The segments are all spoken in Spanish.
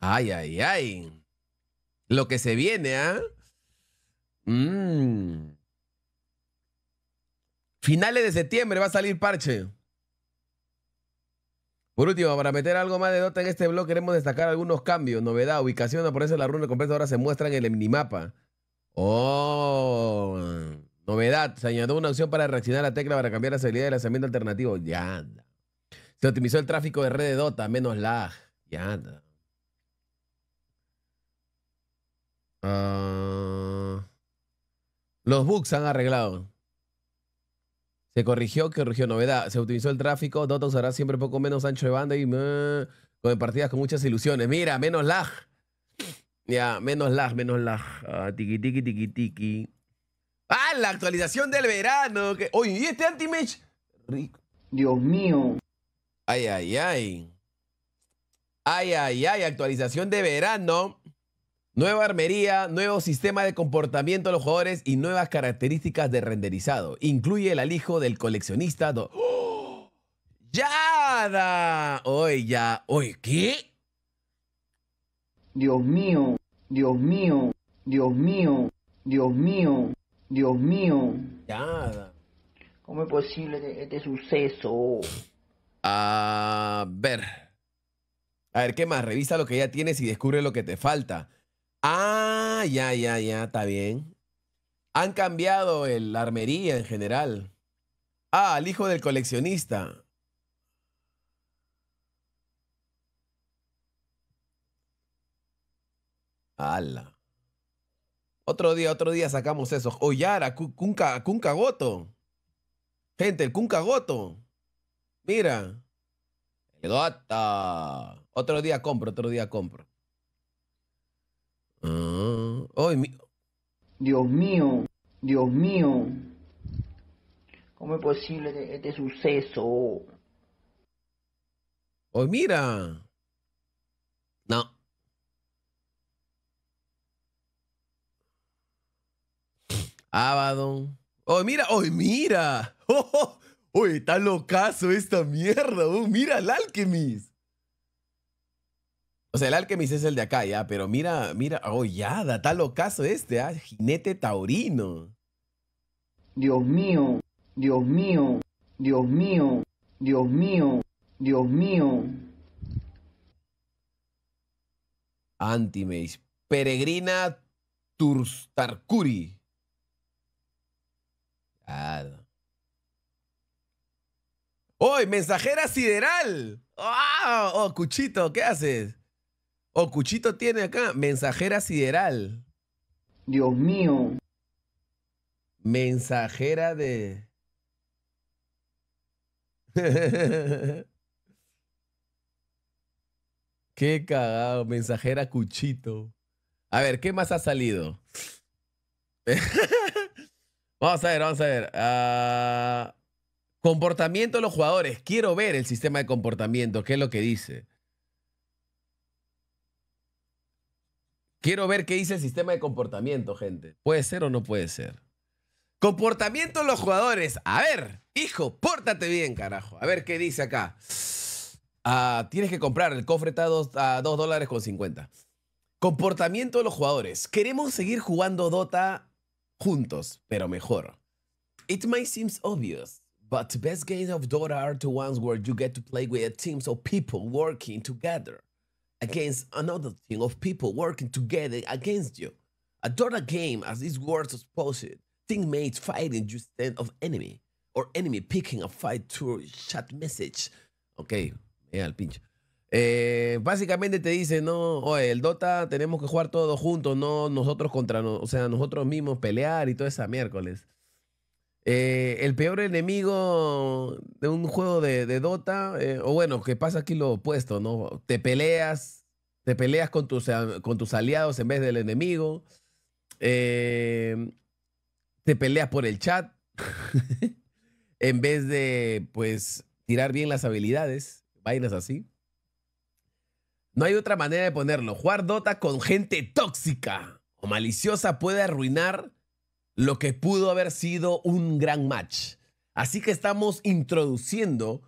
Ay, ay, ay. Lo que se viene, ¿ah? ¿eh? Finales de septiembre va a salir parche. Por último, para meter algo más de nota en este blog, queremos destacar algunos cambios, novedad, ubicación, por eso la runa completa ahora se muestra en el minimapa. Oh, novedad, se añadió una opción para reaccionar la tecla para cambiar la salida de lanzamiento alternativo. Ya anda. Se optimizó el tráfico de red de Dota, menos lag. Ya. Ah, los bugs se han arreglado. Se corrigió, que corrigió novedad. Se optimizó el tráfico. Dota usará siempre un poco menos ancho de banda y con partidas con muchas ilusiones. Mira, menos lag. Ya, menos lag, menos lag. Ah, tiki, tiki, tiki, tiki. ¡Ah, la actualización del verano! Hoy Oye, ¿y este anti-match? Dios mío. Ay, ay, ay. Ay, ay, ay. Actualización de verano. Nueva armería, nuevo sistema de comportamiento de los jugadores y nuevas características de renderizado. Incluye el alijo del coleccionista. Ya, ¡Oh! ¡Yada! Hoy ya. Hoy, ¿qué? Dios mío, Dios mío, Dios mío, Dios mío, Dios mío. Yada. ¿Cómo es posible este, este suceso? A ver. A ver, ¿qué más? Revisa lo que ya tienes y descubre lo que te falta. Ah, ya, ya, ya, está bien. Han cambiado el, la armería en general. Ah, el hijo del coleccionista. Ala. Otro día, otro día sacamos eso. Oyara, Kunka, Kunka Goto. Gente, el Kunka Goto. Mira, quedó hasta. Otro día compro, otro día compro. Ah, Dios mío, Dios mío. ¿Cómo es posible este, suceso? Hoy mira. No. Abaddon. Hoy mira, hoy mira. Oh, oh. Oye, está locazo esta mierda, oh, mira el Alchemist. O sea, el Alchemist es el de acá, ya, pero mira, mira, oh, ya, está locazo este, ah! jinete taurino. Dios mío, Dios mío, Dios mío, Dios mío, Dios mío. Antimeis. Peregrina Turstarkuri. ¡Oy, mensajera sideral! ¡Oh! oh, Cuchito, ¿qué haces? Oh, Cuchito tiene acá, mensajera sideral. Dios mío. Mensajera de. Qué cagado, mensajera Cuchito. A ver, ¿qué más ha salido? vamos a ver, vamos a ver. Ah... Comportamiento de los jugadores. Quiero ver el sistema de comportamiento. ¿Qué es lo que dice? Quiero ver qué dice el sistema de comportamiento, gente. ¿Puede ser o no puede ser? Comportamiento de los jugadores. A ver, hijo, pórtate bien, carajo. A ver qué dice acá. Ah, tienes que comprar. El cofre está a 2 dólares con 50. Comportamiento de los jugadores. Queremos seguir jugando Dota juntos, pero mejor. It might seem obvious But best games of Dota are the ones where you get to play with teams of people working together against another team of people working together against you. A Dota game, as these words expose it, teammates fighting you of enemy or enemy picking a fight through chat message. Ok, yeah, al pinche. Eh, básicamente te dice, no, oye, el Dota tenemos que jugar todos juntos, no nosotros contra, no, o sea, nosotros mismos pelear y todo esa miércoles. Eh, el peor enemigo de un juego de, Dota, eh, o bueno, que pasa aquí lo opuesto, ¿no? Te peleas, te peleas con tus, aliados en vez del enemigo. Eh, te peleas por el chat en vez de, pues, tirar bien las habilidades, vainas así. No hay otra manera de ponerlo. Jugar Dota con gente tóxica o maliciosa puede arruinar lo que pudo haber sido un gran match. Así que estamos introduciendo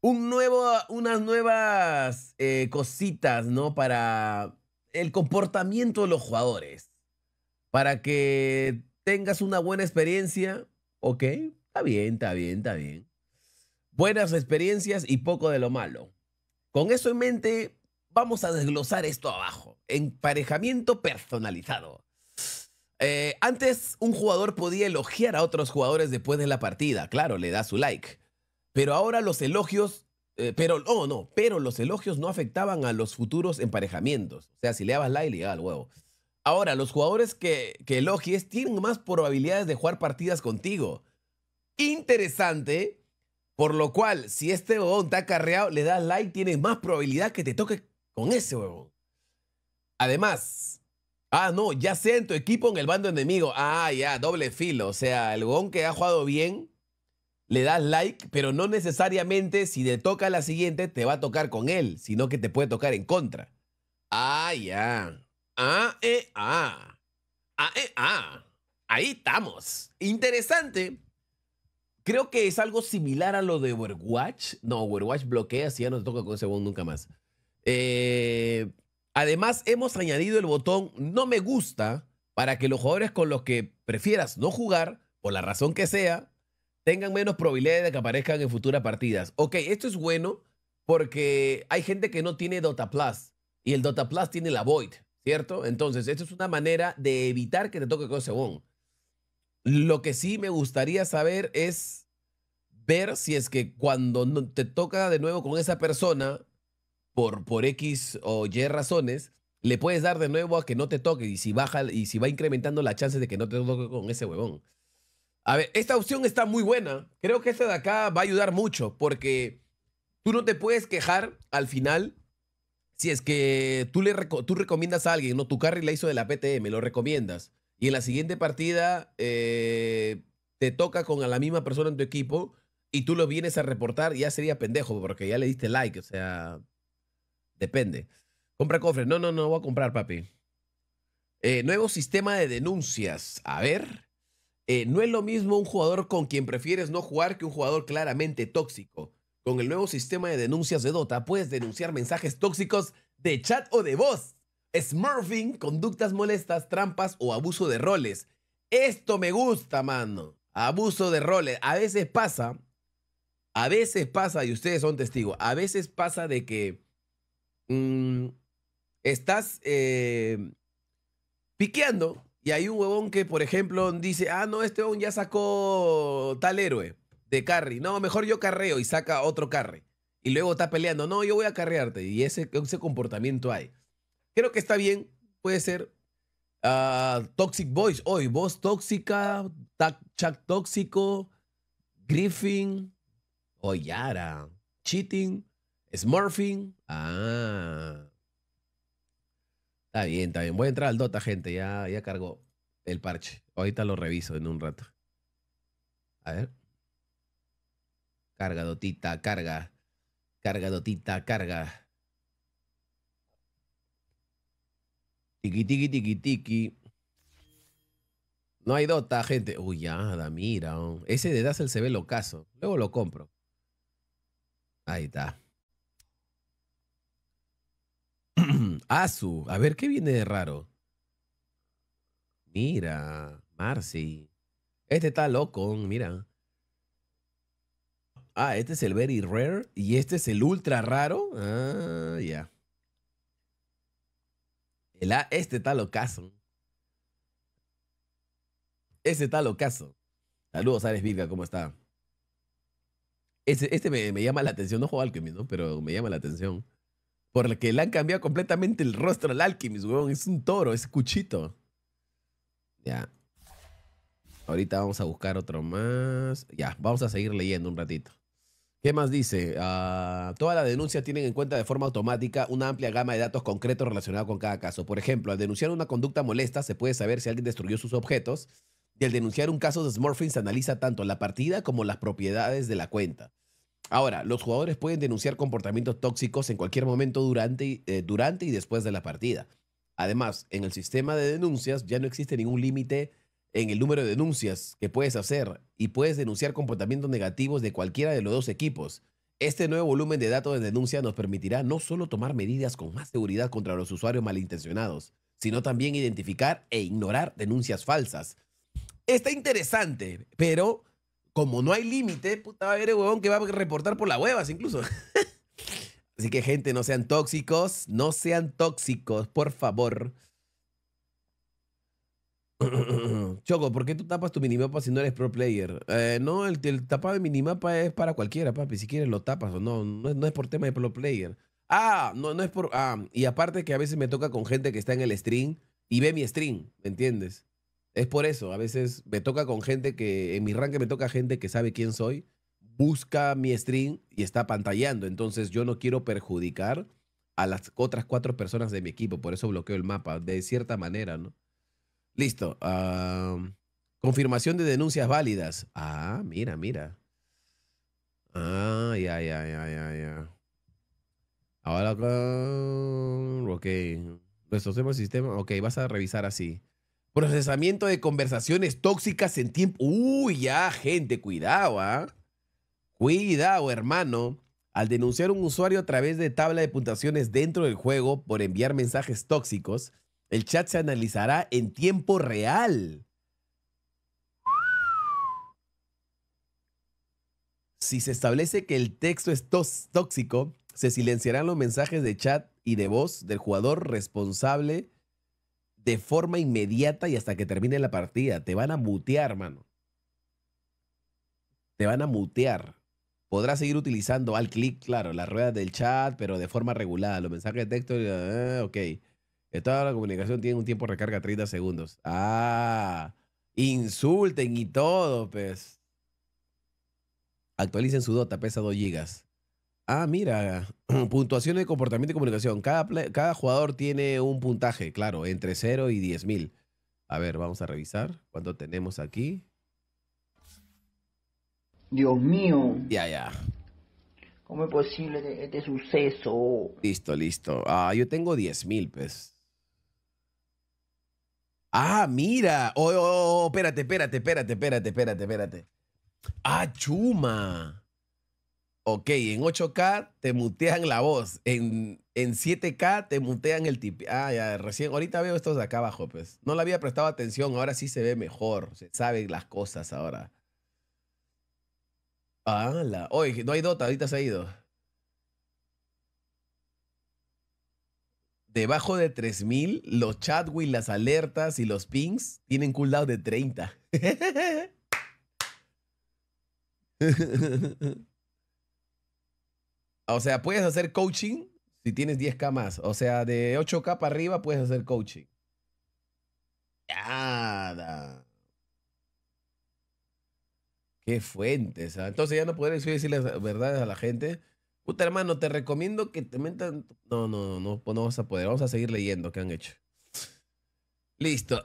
un nuevo, unas nuevas eh, cositas, ¿no? Para el comportamiento de los jugadores. Para que tengas una buena experiencia. Ok, está bien, está bien, está bien. Buenas experiencias y poco de lo malo. Con eso en mente, vamos a desglosar esto abajo. Emparejamiento personalizado. Eh, antes un jugador podía elogiar a otros jugadores después de la partida, claro, le da su like. Pero ahora los elogios, eh, pero, oh no, pero los elogios no afectaban a los futuros emparejamientos. O sea, si le dabas like, le daba al huevo. Ahora, los jugadores que, elogies tienen más probabilidades de jugar partidas contigo. Interesante, por lo cual, si este huevón está carreado, le das like, tienes más probabilidad que te toque con ese huevón. Además, Ah, no, ya sea en tu equipo en el bando enemigo. Ah, ya, doble filo. O sea, el gon que ha jugado bien, le das like, pero no necesariamente si te toca la siguiente te va a tocar con él, sino que te puede tocar en contra. Ah, ya. Ah, eh, ah. Ah, eh, ah. Ahí estamos. Interesante. Creo que es algo similar a lo de Overwatch. No, Overwatch bloquea si ya no te toca con ese bond nunca más. Eh, Además, hemos añadido el botón no me gusta para que los jugadores con los que prefieras no jugar, por la razón que sea, tengan menos probabilidades de que aparezcan en futuras partidas. Ok, esto es bueno porque hay gente que no tiene Dota Plus y el Dota Plus tiene la Void, ¿cierto? Entonces, esto es una manera de evitar que te toque con Cebón. Lo que sí me gustaría saber es ver si es que cuando te toca de nuevo con esa persona, por, X o Y razones, le puedes dar de nuevo a que no te toque y si baja y si va incrementando la chance de que no te toque con ese huevón. A ver, esta opción está muy buena. Creo que esta de acá va a ayudar mucho porque tú no te puedes quejar al final si es que tú, le tú recomiendas a alguien, no, tu carry la hizo de la PTM, lo recomiendas. Y en la siguiente partida eh, te toca con a la misma persona en tu equipo y tú lo vienes a reportar, ya sería pendejo porque ya le diste like, o sea, Depende. Compra cofres. No, no, no voy a comprar, papi. Eh, nuevo sistema de denuncias. A ver. Eh, no es lo mismo un jugador con quien prefieres no jugar que un jugador claramente tóxico. Con el nuevo sistema de denuncias de Dota puedes denunciar mensajes tóxicos de chat o de voz. Smurfing, conductas molestas, trampas o abuso de roles. Esto me gusta, mano. Abuso de roles. A veces pasa, a veces pasa, y ustedes son testigos, a veces pasa de que Mm, estás eh, piqueando y hay un huevón que, por ejemplo, dice, ah, no, este huevón ya sacó tal héroe de carry. No, mejor yo carreo y saca otro carry. Y luego está peleando, no, yo voy a carrearte. Y ese, ese comportamiento hay. Creo que está bien, puede ser. Ah, toxic Voice, hoy, voz tóxica, chat tóxico, Griffin, o Cheating. Smurfing. Ah. Está bien, está bien. Voy a entrar al Dota, gente. Ya, ya cargó el parche. Ahorita lo reviso en un rato. A ver. Carga, Dotita, carga. Carga, Dotita, carga. Tiki, tiki, tiki, tiki. No hay Dota, gente. Uy, ya, mira. Ese de Dazzle se ve locazo. Luego lo compro. Ahí está. Asu. A ver, ¿qué viene de raro? Mira, Marcy. Este está loco, mira. Ah, este es el Very Rare y este es el Ultra Raro. Ah, ya. Este está locazo. Este está locazo. Saludos, Ares Vilga, ¿cómo está? Este, este me, llama la atención, no juego que ¿no? Pero me llama la atención por el que le han cambiado completamente el rostro al Alchemist, weón. Es un toro, es cuchito. Ya. Ahorita vamos a buscar otro más. Ya, vamos a seguir leyendo un ratito. ¿Qué más dice? Ah, toda la denuncia tiene tienen en cuenta de forma automática una amplia gama de datos concretos relacionados con cada caso. Por ejemplo, al denunciar una conducta molesta, se puede saber si alguien destruyó sus objetos. Y al denunciar un caso de Smurfing, se analiza tanto la partida como las propiedades de la cuenta. Ahora, los jugadores pueden denunciar comportamientos tóxicos en cualquier momento durante, eh, durante y después de la partida. Además, en el sistema de denuncias ya no existe ningún límite en el número de denuncias que puedes hacer y puedes denunciar comportamientos negativos de cualquiera de los dos equipos. Este nuevo volumen de datos de denuncia nos permitirá no solo tomar medidas con más seguridad contra los usuarios malintencionados, sino también identificar e ignorar denuncias falsas. Está interesante, pero como no hay límite, puta, va a haber huevón que va a reportar por las huevas incluso. Así que, gente, no sean tóxicos, no sean tóxicos, por favor. Choco, ¿por qué tú tapas tu minimapa si no eres pro player? Eh, no, el, tapado de minimapa es para cualquiera, papi. Si quieres lo tapas o no, no, no es por tema de pro player. Ah, no, no es por. Ah, y aparte que a veces me toca con gente que está en el stream y ve mi stream, ¿me entiendes? Es por eso, a veces me toca con gente que, en mi ranking me toca gente que sabe quién soy, busca mi stream y está pantallando. Entonces yo no quiero perjudicar a las otras cuatro personas de mi equipo, por eso bloqueo el mapa, de cierta manera, ¿no? Listo. confirmación de denuncias válidas. Ah, mira, mira. Ah, ya, ya, ya, ya, ya. Ahora, ok. Nuestro sistema, ok, vas a revisar así. Procesamiento de conversaciones tóxicas en tiempo. Uy, ya, gente, cuidado, ¿ah? Cuidado, hermano. Al denunciar un usuario a través de tabla de puntuaciones dentro del juego por enviar mensajes tóxicos, el chat se analizará en tiempo real. Si se establece que el texto es tóxico, se silenciarán los mensajes de chat y de voz del jugador responsable de forma inmediata y hasta que termine la partida. Te van a mutear, mano. Te van a mutear. Podrás seguir utilizando al clic, claro, las ruedas del chat, pero de forma regulada. Los mensajes de texto, eh, ok. Toda la comunicación tiene un tiempo de recarga 30 segundos. Ah, insulten y todo, pues. Actualicen su dota, pesa 2 gigas. Ah, mira, puntuación de comportamiento y comunicación. Cada, cada jugador tiene un puntaje, claro, entre 0 y 10.000. mil. A ver, vamos a revisar cuánto tenemos aquí. Dios mío. Ya, ya. ¿Cómo es posible este, este suceso? Listo, listo. Ah, yo tengo 10.000, pues. Ah, mira. Oh oh, oh, oh, espérate, espérate, espérate, espérate, espérate, espérate. Ah, chuma. Ok, en 8K te mutean la voz, en, en 7K te mutean el tip. Ah, ya, recién, ahorita veo estos de acá abajo, pues. No le había prestado atención, ahora sí se ve mejor, se saben las cosas ahora. Ah, la. Oye, no hay Dota, ahorita se ha ido. Debajo de 3000, los chatwings, las alertas y los pings tienen cooldown de 30. O sea, puedes hacer coaching si tienes 10K más. O sea, de 8K para arriba puedes hacer coaching. Nada. Qué fuentes. Entonces ya no puedes decir las verdades a la gente. Puta hermano, te recomiendo que te metan. No, no, no, no, pues no vas a poder. Vamos a seguir leyendo qué han hecho. Listo.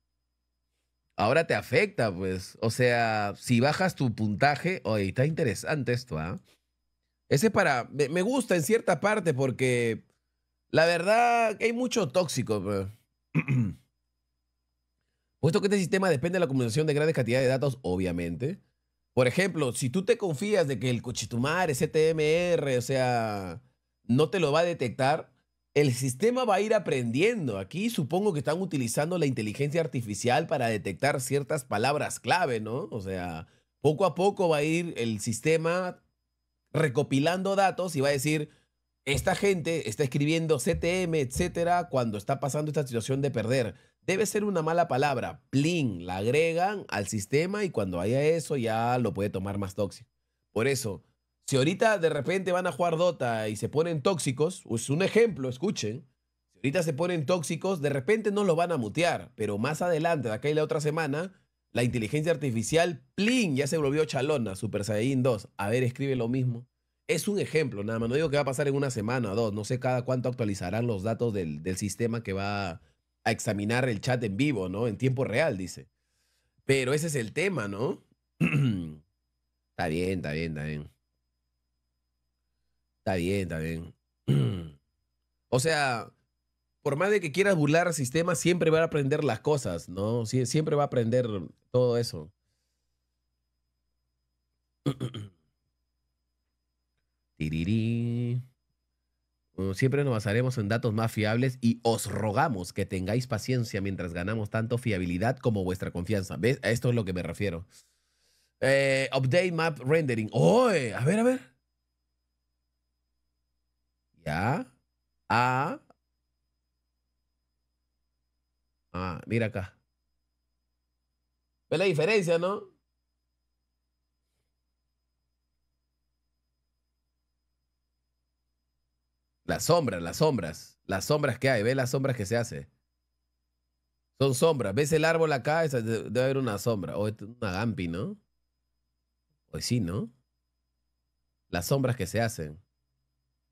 Ahora te afecta, pues. O sea, si bajas tu puntaje. Oye, está interesante esto, ¿ah? Ese para. Me gusta en cierta parte porque la verdad que hay mucho tóxico. Puesto que este sistema depende de la acumulación de grandes cantidades de datos, obviamente. Por ejemplo, si tú te confías de que el cochitumar, CTMR, o sea, no te lo va a detectar, el sistema va a ir aprendiendo. Aquí supongo que están utilizando la inteligencia artificial para detectar ciertas palabras clave, ¿no? O sea, poco a poco va a ir el sistema recopilando datos y va a decir, esta gente está escribiendo CTM, etcétera, cuando está pasando esta situación de perder. Debe ser una mala palabra. Plin, la agregan al sistema y cuando haya eso ya lo puede tomar más tóxico. Por eso, si ahorita de repente van a jugar Dota y se ponen tóxicos, es un ejemplo, escuchen. Si ahorita se ponen tóxicos, de repente no lo van a mutear, pero más adelante, de acá y la otra semana, la inteligencia artificial, plin, ya se volvió chalona, Super Saiyan 2. A ver, escribe lo mismo. Es un ejemplo, nada más. No digo que va a pasar en una semana o dos. No sé cada cuánto actualizarán los datos del, del sistema que va a examinar el chat en vivo, ¿no? En tiempo real, dice. Pero ese es el tema, ¿no? está bien, está bien, está bien. Está bien, está bien. o sea, por más de que quieras burlar al sistema, siempre va a aprender las cosas, ¿no? siempre va a aprender todo eso. Siempre nos basaremos en datos más fiables y os rogamos que tengáis paciencia mientras ganamos tanto fiabilidad como vuestra confianza. ¿Ves? A esto es lo que me refiero. Eh, update map rendering. ¡Oye! A ver, a ver. Ya. Ah. mira acá. ¿Ves la diferencia, no? Las sombras, las sombras. Las sombras que hay, ve las sombras que se hace. Son sombras. ¿Ves el árbol acá? Debe haber una sombra. O este, una gampi, ¿no? Hoy sí, ¿no? Las sombras que se hacen.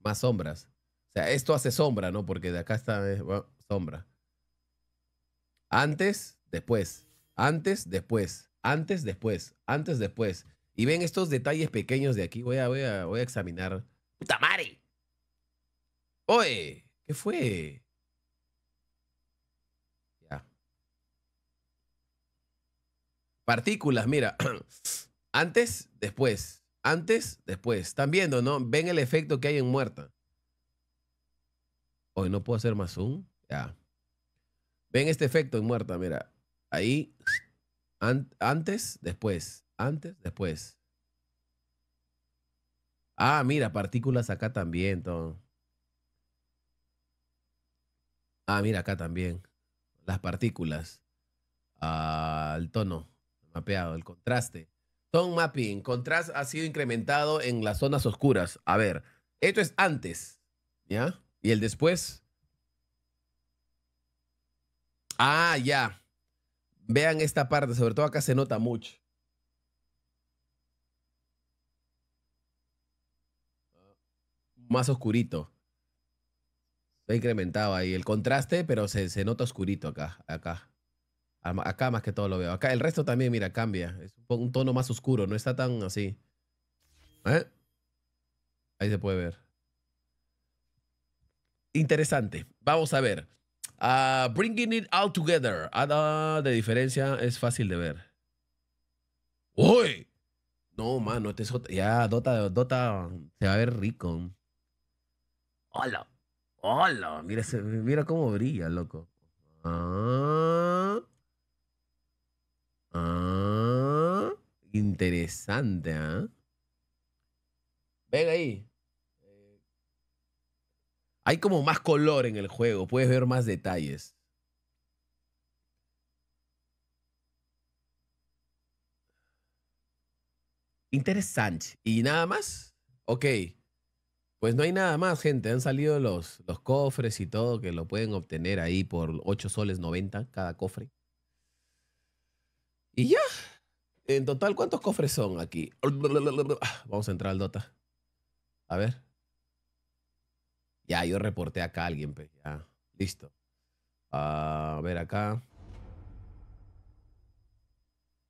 Más sombras. O sea, esto hace sombra, ¿no? Porque de acá está sombra. Antes, después. Antes, después. Antes, después. Antes, después. Y ven estos detalles pequeños de aquí. Voy a, voy a, examinar. ¡Puta madre! ¡Oye! ¿Qué fue? Ya. Partículas, mira. Antes, después. Antes, después. Están viendo, ¿no? Ven el efecto que hay en muerta. Hoy no puedo hacer más zoom. Ya. Ven este efecto en muerta, mira. Ahí, antes, después, antes, después. Ah, mira, partículas acá también, Ah, mira, acá también. Las partículas. Ah, el tono mapeado, el contraste. Tone mapping. Contraste ha sido incrementado en las zonas oscuras. A ver, esto es antes, ¿ya? Y el después, Ah, ya. Vean esta parte, sobre todo acá se nota mucho. Más oscurito. Se ha incrementado ahí el contraste, pero se, nota oscurito acá, acá. Acá más que todo lo veo. Acá el resto también, mira, cambia. Es un tono más oscuro, no está tan así. ¿Eh? Ahí se puede ver. Interesante. Vamos a ver. Ah, bringing It All Together. Ada ah, de diferencia es fácil de ver. ¡Uy! No, mano, este Ya, Dota, Dota se va a ver rico. ¡Hola! ¡Hola! Mira, mira cómo brilla, loco. Ah, ah. interesante, ¿eh? Ven ahí. Hay como más color en el juego, puedes ver más detalles. Interesante. ¿Y nada más? Ok. Pues no hay nada más, gente. Han salido los, los cofres y todo que lo pueden obtener ahí por 8 soles 90 cada cofre. Y ya. En total, ¿cuántos cofres son aquí? Ah, vamos a entrar al Dota. A ver. Ya, yo reporté acá a alguien, pues. Ya, listo. Ah, a ver acá.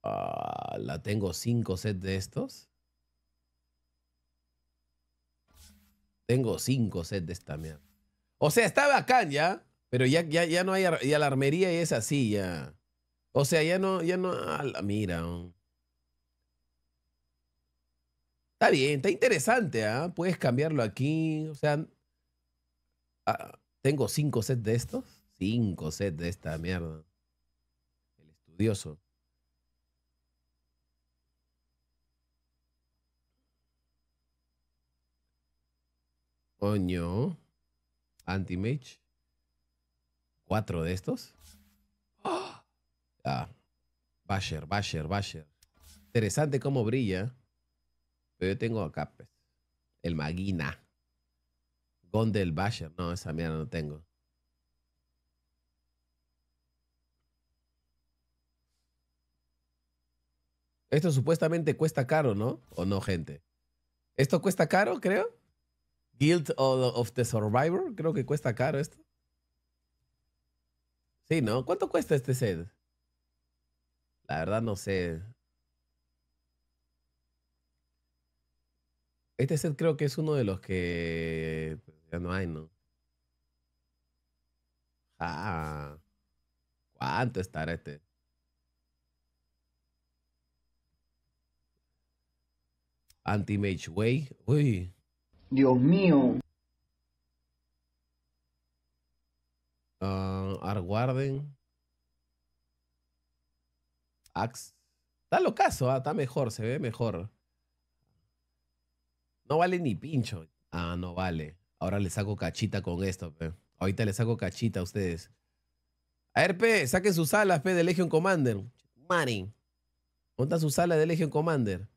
Ah, la tengo cinco sets de estos. Tengo cinco sets de esta mierda. O sea, está bacán ya. Pero ya, ya, ya no hay ya la armería y es así ya. O sea, ya no, ya no. Ah, mira. Está bien, está interesante, ¿ah? Puedes cambiarlo aquí. O sea, Ah, tengo cinco sets de estos. Cinco sets de esta mierda. El estudioso. Coño. Anti-Mage. Cuatro de estos. Ah, Basher, Basher, Basher. Interesante cómo brilla. Pero yo tengo acá, pues, el magina. Gondel Basher. No, esa mierda no tengo. Esto supuestamente cuesta caro, ¿no? ¿O no, gente? ¿Esto cuesta caro, creo? Guild of, the Survivor, creo que cuesta caro esto. Sí, ¿no? ¿Cuánto cuesta este set? La verdad no sé. Este set creo que es uno de los que no hay, ¿no? Ah, ¿cuánto estará este? Anti-Mage Way. Uy. Dios mío. Ah, Arguarden Arguarden Axe. Está caso, ah, está mejor, se ve mejor. No vale ni pincho. Ah, no vale. Ahora les hago cachita con esto, Ahorita les hago cachita a ustedes. A ver, pe, saquen su sala, pe, de Legion Commander. Mani. ¿Dónde su sala de Legion Commander?